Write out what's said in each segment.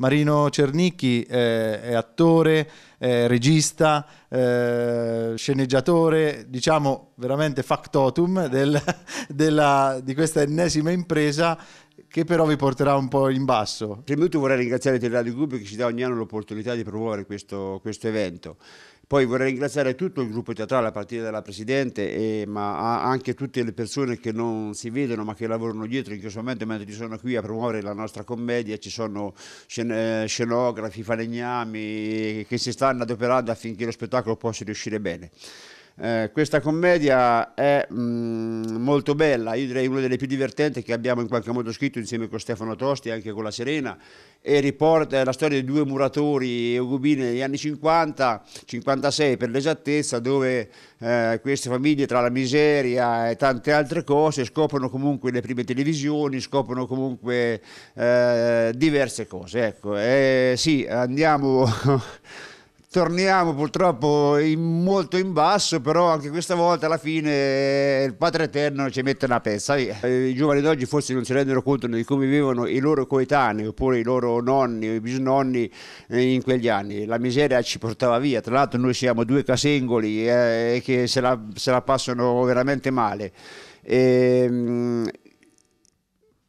Marino Cernicchi eh, è attore, eh, regista, eh, sceneggiatore, diciamo veramente factotum del, della, di questa ennesima impresa che però vi porterà un po' in basso. Prima di tutto vorrei ringraziare Teleradio Club che ci dà ogni anno l'opportunità di promuovere questo, questo evento. Poi vorrei ringraziare tutto il gruppo teatrale, a partire dalla Presidente, e, ma anche tutte le persone che non si vedono ma che lavorano dietro in questo momento mentre ci sono qui a promuovere la nostra commedia. Ci sono eh, scenografi, falegnami che si stanno stanno adoperando affinché lo spettacolo possa riuscire bene. Eh, questa commedia è mh, mm, molto bella, io direi una delle più divertenti che abbiamo in qualche modo scritto insieme con Stefano Tosti e anche con la Serena e riporta la storia di due muratori eugubini negli anni 50, 56 per l'esattezza, dove eh, queste famiglie tra la miseria e tante altre cose scoprono comunque le prime televisioni, scoprono comunque eh, diverse cose. Ecco, eh, sì, andiamo... torniamo purtroppo in, molto in basso, però anche questa volta alla fine eh, il Padre Eterno ci mette una pezza via. Eh, I giovani d'oggi forse non si rendono conto di come vivevano i loro coetanei oppure i loro nonni o i bisnonni eh, in quegli anni. La miseria ci portava via, tra l'altro noi siamo due casengoli eh, che se la, se la, passano veramente male. E, ehm,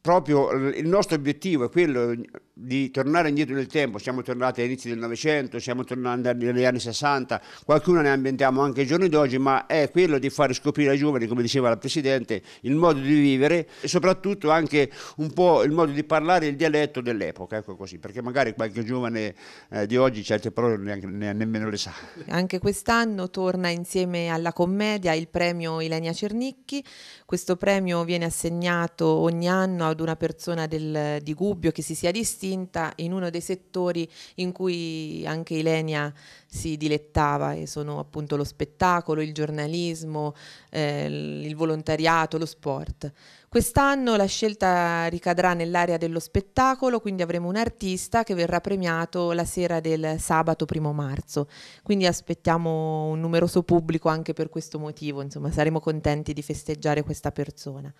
proprio il nostro obiettivo è quello di tornare indietro nel tempo, siamo tornati agli inizi del Novecento, siamo tornati negli anni 60, qualcuno ne ambientiamo anche ai giorni d'oggi, ma è quello di fare scoprire ai giovani, come diceva la Presidente, il modo di vivere e soprattutto anche un po' il modo di parlare il dialetto dell'epoca, ecco così, perché magari qualche giovane eh, di oggi certe parole neanche, ne, nemmeno le sa. Anche quest'anno torna insieme alla commedia il premio Ilenia Cernicchi, questo premio viene assegnato ogni anno ad una persona del, di Gubbio che si sia distinta distinta in uno dei settori in cui anche Ilenia si dilettava e sono appunto lo spettacolo, il giornalismo, eh, il volontariato, lo sport. Quest'anno la scelta ricadrà nell'area dello spettacolo, quindi avremo un artista che verrà premiato la sera del sabato primo marzo. Quindi aspettiamo un numeroso pubblico anche per questo motivo, insomma, saremo contenti di festeggiare questa persona.